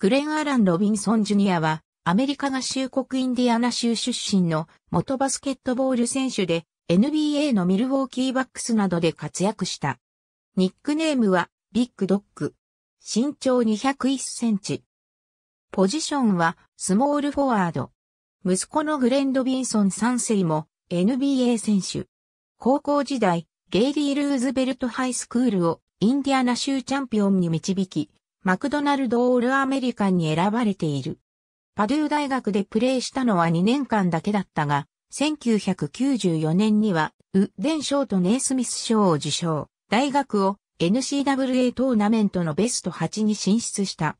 グレン・アラン・ロビンソン・ジュニアは、アメリカ合衆国インディアナ州出身の元バスケットボール選手で、NBA のミルウォーキーバックスなどで活躍した。ニックネームは、ビッグドッグ。身長201センチ。ポジションは、スモールフォワード。息子のグレン・ロビンソン3世も、NBA 選手。高校時代、ゲイリー・ルーズベルトハイスクールをインディアナ州チャンピオンに導き、マクドナルド・オール・アメリカンに選ばれている。パドゥー大学でプレーしたのは2年間だけだったが、1994年には、ウデン賞とネイスミス賞を受賞、大学を n c w a トーナメントのベスト8に進出した。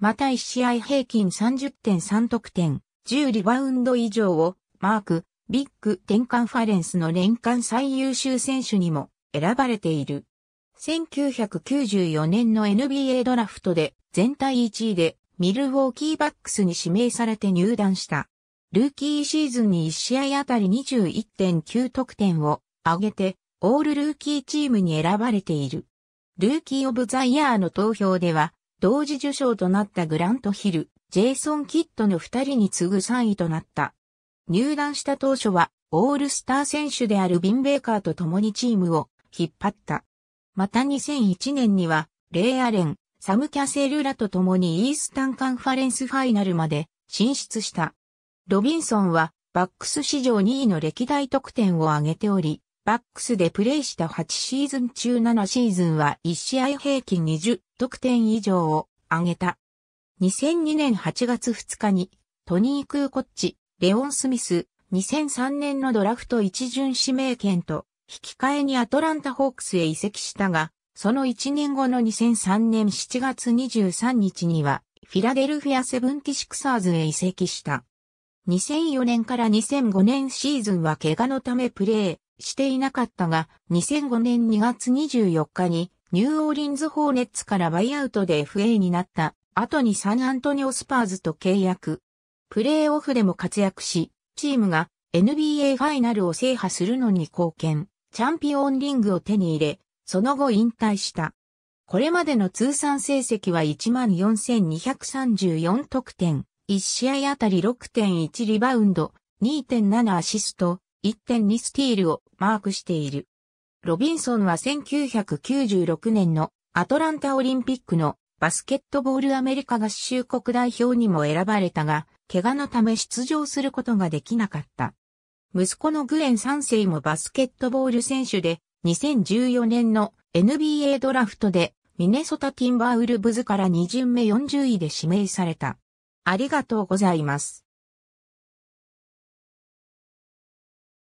また1試合平均30.3得点、10リバウンド以上を、マーク、ビッグテンカンファレンスの年間最優秀選手にも選ばれている。1994年の NBA ドラフトで全体1位でミルウォーキーバックスに指名されて入団した。ルーキーシーズンに1試合あたり21.9得点を上げてオールルーキーチームに選ばれている。ルーキーオブザイヤーの投票では同時受賞となったグラントヒル、ジェイソン・キッドの2人に次ぐ3位となった。入団した当初はオールスター選手であるビン・ベーカーと共にチームを引っ張った。また2001年には、レイアレン、サム・キャセルらと共にイースタンカンファレンスファイナルまで進出した。ロビンソンは、バックス史上2位の歴代得点を挙げており、バックスでプレーした8シーズン中7シーズンは1試合平均20得点以上を挙げた。2002年8月2日に、トニー・クーコッチ、レオン・スミス、2003年のドラフト一巡指名権と引き換えにアトランタホークスへ移籍したが、その1年後の2003年7月23日には、フィラデルフィアセブンティシクサーズへ移籍した。2004年から2005年シーズンは怪我のためプレーしていなかったが、2005年2月24日にニューオーリンズホーネッツからバイアウトで FA になった後にサンアントニオスパーズと契約。プレーオフでも活躍し、チームが NBA ファイナルを制覇するのに貢献。チャンピオンリングを手に入れ、その後引退した。これまでの通算成績は14,234得点、1試合あたり6.1リバウンド、2.7アシスト、1.2スティールをマークしている。ロビンソンは1996年のアトランタオリンピックのバスケットボールアメリカ合衆国代表にも選ばれたが、怪我のため出場することができなかった。息子のグエン3世もバスケットボール選手で、2014年の NBA ドラフトで、ミネソタティンバーウルブズから2巡目40位で指名された。ありがとうございます。